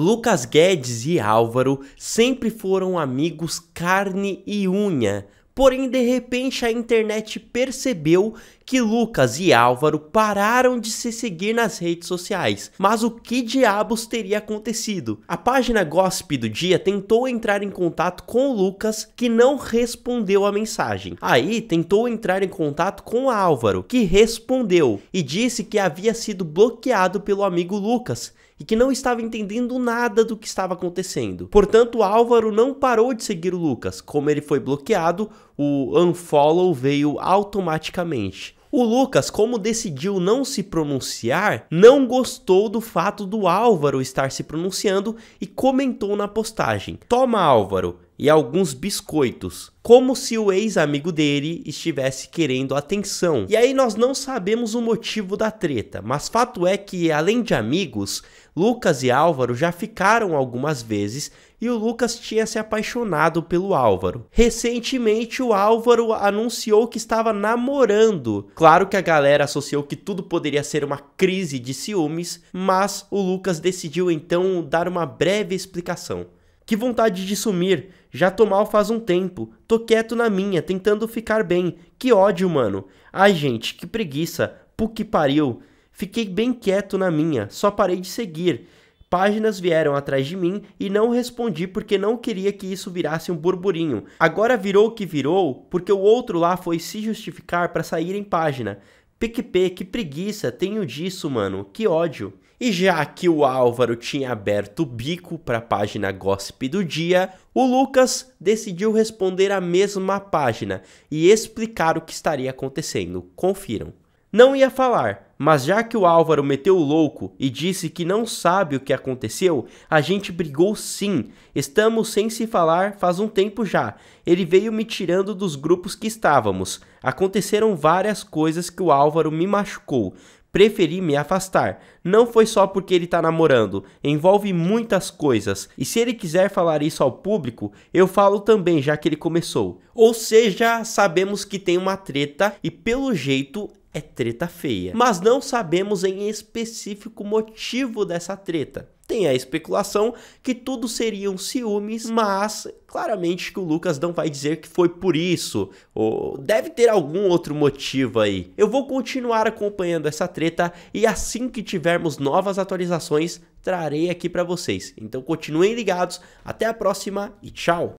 Lucas Guedes e Álvaro sempre foram amigos carne e unha, porém de repente a internet percebeu que Lucas e Álvaro pararam de se seguir nas redes sociais. Mas o que diabos teria acontecido? A página Gossip do Dia tentou entrar em contato com o Lucas, que não respondeu a mensagem. Aí tentou entrar em contato com Álvaro, que respondeu e disse que havia sido bloqueado pelo amigo Lucas, e que não estava entendendo nada do que estava acontecendo. Portanto, Álvaro não parou de seguir o Lucas. Como ele foi bloqueado, o unfollow veio automaticamente. O Lucas, como decidiu não se pronunciar, não gostou do fato do Álvaro estar se pronunciando e comentou na postagem: Toma, Álvaro, e alguns biscoitos, como se o ex-amigo dele estivesse querendo atenção. E aí nós não sabemos o motivo da treta, mas fato é que, além de amigos, Lucas e Álvaro já ficaram algumas vezes e o Lucas tinha se apaixonado pelo Álvaro. Recentemente, o Álvaro anunciou que estava namorando. Claro que a galera associou que tudo poderia ser uma crise de ciúmes, mas o Lucas decidiu então dar uma breve explicação. Que vontade de sumir. Já tô mal faz um tempo. Tô quieto na minha, tentando ficar bem. Que ódio, mano. Ai, gente, que preguiça. Pu que pariu. Fiquei bem quieto na minha, só parei de seguir. Páginas vieram atrás de mim e não respondi porque não queria que isso virasse um burburinho. Agora virou o que virou porque o outro lá foi se justificar para sair em página. Pqp que preguiça, tenho disso, mano, que ódio. E já que o Álvaro tinha aberto o bico para a página Gossip do Dia, o Lucas decidiu responder a mesma página e explicar o que estaria acontecendo. Confiram. Não ia falar, mas já que o Álvaro meteu o louco e disse que não sabe o que aconteceu, a gente brigou sim. Estamos sem se falar faz um tempo já. Ele veio me tirando dos grupos que estávamos. Aconteceram várias coisas que o Álvaro me machucou. Preferi me afastar. Não foi só porque ele tá namorando, envolve muitas coisas. E se ele quiser falar isso ao público, eu falo também, já que ele começou. Ou seja, sabemos que tem uma treta e pelo jeito é treta feia. Mas não sabemos em específico o motivo dessa treta. Tem a especulação que tudo seriam ciúmes, mas claramente que o Lucas não vai dizer que foi por isso, ou deve ter algum outro motivo aí. Eu vou continuar acompanhando essa treta e assim que tivermos novas atualizações, trarei aqui para vocês. Então continuem ligados, até a próxima e tchau.